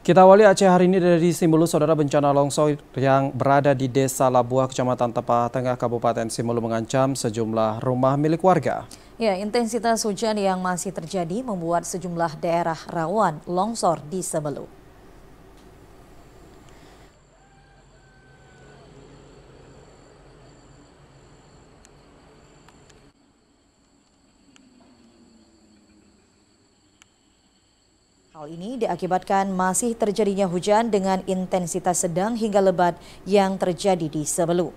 Kita awali Aceh hari ini dari Simulu, saudara bencana longsor yang berada di Desa Labuah, Kecamatan Tepah Tengah, Kabupaten Simulu mengancam sejumlah rumah milik warga. Ya, intensitas hujan yang masih terjadi membuat sejumlah daerah rawan longsor di Simulu. Hal ini diakibatkan masih terjadinya hujan dengan intensitas sedang hingga lebat yang terjadi di Sebelu.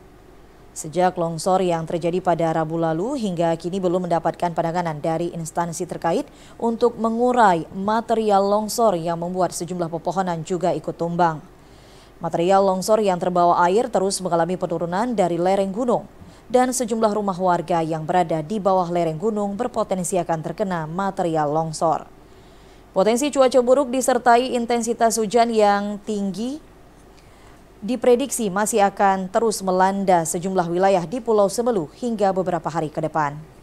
Sejak longsor yang terjadi pada Rabu lalu hingga kini belum mendapatkan penanganan dari instansi terkait untuk mengurai material longsor yang membuat sejumlah pepohonan juga ikut tumbang. Material longsor yang terbawa air terus mengalami penurunan dari lereng gunung dan sejumlah rumah warga yang berada di bawah lereng gunung berpotensi akan terkena material longsor. Potensi cuaca buruk disertai intensitas hujan yang tinggi diprediksi masih akan terus melanda sejumlah wilayah di Pulau Semelu hingga beberapa hari ke depan.